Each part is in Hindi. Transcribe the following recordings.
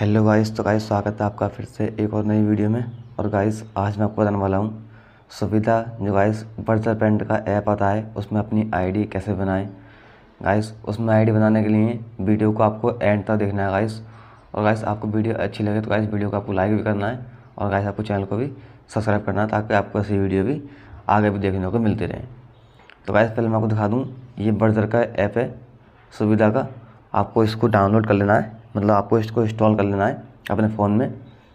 हेलो गाइस तो गाइस स्वागत है आपका फिर से एक और नई वीडियो में और गाइस आज मैं आपको बताने वाला हूँ सुविधा जो गाइस वर्चुअल पेंट का ऐप आता है उसमें अपनी आईडी कैसे बनाएं गाइस उसमें आईडी बनाने के लिए वीडियो को आपको एंड तक देखना है गाइस और गाइस आपको वीडियो अच्छी लगे तो गाइस वीडियो को आपको लाइक भी करना है और गाइस आपको चैनल को भी सब्सक्राइब करना है ताकि आपको ऐसी वीडियो भी आगे भी देखने को मिलती रहे तो गाइस पहले मैं आपको दिखा दूँ ये वर्जर का ऐप है सुविधा का आपको इसको डाउनलोड कर लेना है मतलब आपको इसको इंस्टॉल कर लेना है अपने फ़ोन में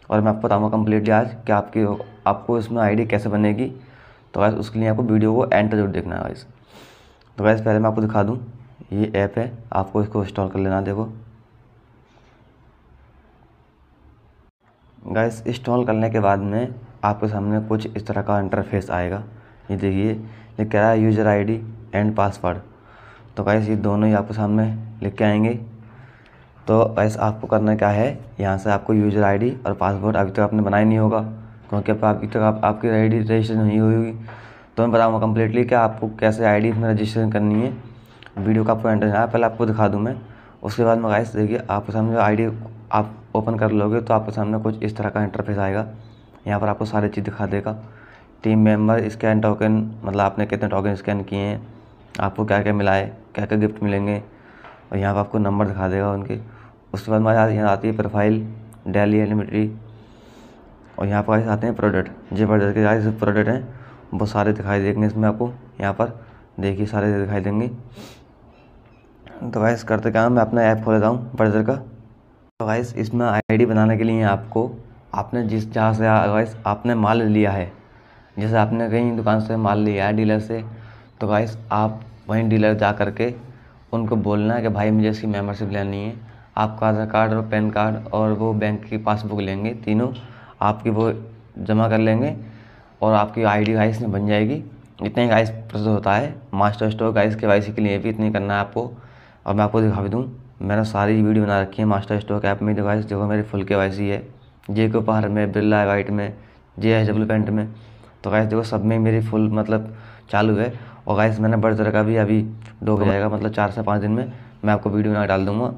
और मैं आपको बताऊँगा कम्प्लीटली आज कि आपकी आपको इसमें आईडी कैसे बनेगी तो गैस उसके लिए आपको वीडियो को एंड तक जरूर देखना है वैसे तो गैस पहले मैं आपको दिखा दूँ ये ऐप है आपको इसको इंस्टॉल कर लेना देखो गैस इंस्टॉल करने के बाद में आपके सामने कुछ इस तरह का इंटरफेस आएगा ये देखिए लिख रहा है यूज़र आईडी एंड पासवर्ड तो गैस ये दोनों ही आपके सामने लिख के आएंगे तो ऐसा आपको करना क्या है यहाँ से आपको यूजर आईडी और पासवर्ड अभी तक आपने बनाया नहीं होगा क्योंकि अभी तक आप आपकी आईडी रजिस्ट्रेशन नहीं हुई होगी तो मैं बताऊँगा कम्प्लीटली कि आपको कैसे आईडी डी रजिस्ट्रेशन करनी है वीडियो का आपको एंटर है पहले आपको दिखा दूँ मैं उसके बाद मैं गाइस देखिए आपके सामने आई आप ओपन कर लोगे तो आपके सामने कुछ इस तरह का इंटरफेस आएगा यहाँ पर आपको सारी चीज़ दिखा देगा टीम मेम्बर स्कैन टोकन मतलब आपने कितने टोकन स्कैन किए हैं आपको क्या क्या मिला है क्या क्या गिफ्ट मिलेंगे और यहाँ पर आपको नंबर दिखा देगा उनके उसके बाद हमारे यहाँ आती है प्रोफाइल डेली एलिमेंट्री और यहाँ पर आते हैं प्रोडक्ट जबरदस्त के गाइस प्रोडक्ट हैं बहुत सारे दिखाई देंगे इसमें आपको यहाँ पर देखिए सारे दिखाई देंगे तो वाइस करते काम मैं अपना ऐप खोल लेता हूँ ब्रदर का तो वाइस इसमें आईडी बनाने के लिए आपको आपने जिस जहाँ से वाइस आपने माल लिया है जैसे आपने कहीं दुकान से माल लिया है डीलर से तो वाइस आप वहीं डीलर जा कर के उनको बोलना है कि भाई मुझे इसकी मेम्बरशिप लेनी है आपका आधार कार्ड और पैन कार्ड और वो बैंक की पासबुक लेंगे तीनों आपकी वो जमा कर लेंगे और आपकी आई डी में बन जाएगी इतना ही गाइस प्रोसेस होता है मास्टर स्टोर गाइस के वाई के लिए भी इतने करना है आपको और मैं आपको दिखा भी दूँ मैंने सारी वीडियो बना रखी है मास्टर स्टोर के ऐप में जो देखो मेरी फुल के वाई है जे के उपहार में बिरला वाइट में जे एस डब्ल्यू पेंट में तो गाइस देखो सब में मेरी फुल मतलब चालू है और गाइस मैंने तरह का भी अभी डोक तो जाएगा मतलब चार से पाँच दिन में मैं आपको वीडियो बना डाल दूँगा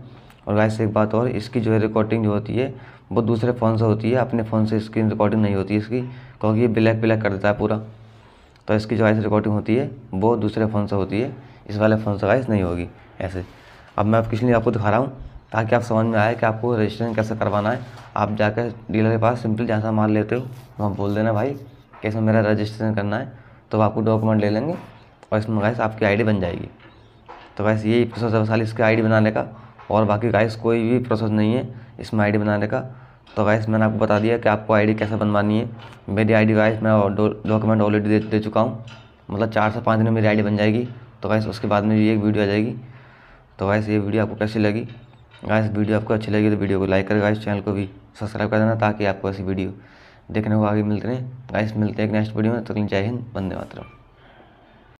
और वैसे एक बात और इसकी जो है रिकॉर्डिंग जो होती है वो दूसरे फ़ोन से होती है अपने फ़ोन से स्क्रीन रिकॉर्डिंग नहीं होती इसकी क्योंकि ये ब्लैक ब्लैक कर देता है पूरा तो इसकी जो आइस रिकॉर्डिंग होती है वो दूसरे फ़ोन से होती है इस वाले फ़ोन से आइस नहीं होगी ऐसे अब मैं आप किसी आपको दिखा रहा हूँ ताकि आप समझ में आए कि आपको रजिस्ट्रेशन कैसे करवाना है आप जाकर डीलर के पास सिंपल जैसा माल लेते हो वहाँ बोल देना भाई कैसे मेरा रजिस्ट्रेशन करना है तो आपको डॉक्यूमेंट ले लेंगे और इसमें गैस आपकी आईडी बन जाएगी तो वैसे यही प्रोसेस है बस इसकी आईडी बनाने का और बाकी गाइस कोई भी प्रोसेस नहीं है इसमें आईडी बनाने का तो गाइस मैंने आपको बता दिया कि आपको आईडी कैसे बनवानी है मेरी आईडी गाइस मैं डॉक्यूमेंट ऑलरेडी दे, दे चुका हूँ मतलब चार से पाँच दिन में मेरी आईडी बन जाएगी तो गाइस उसके बाद में भी एक वीडियो आ जाएगी तो गाइस ये वीडियो आपको कैसी लगी गाइस वीडियो आपको अच्छी लगी तो वीडियो को लाइक करें गाइस चैनल को भी सब्सक्राइब कर देना ताकि आपको ऐसी वीडियो देखने को आगे मिलते रहें गाइस मिलते हैं नेक्स्ट वीडियो में तो जय हिंद बंदे मातरम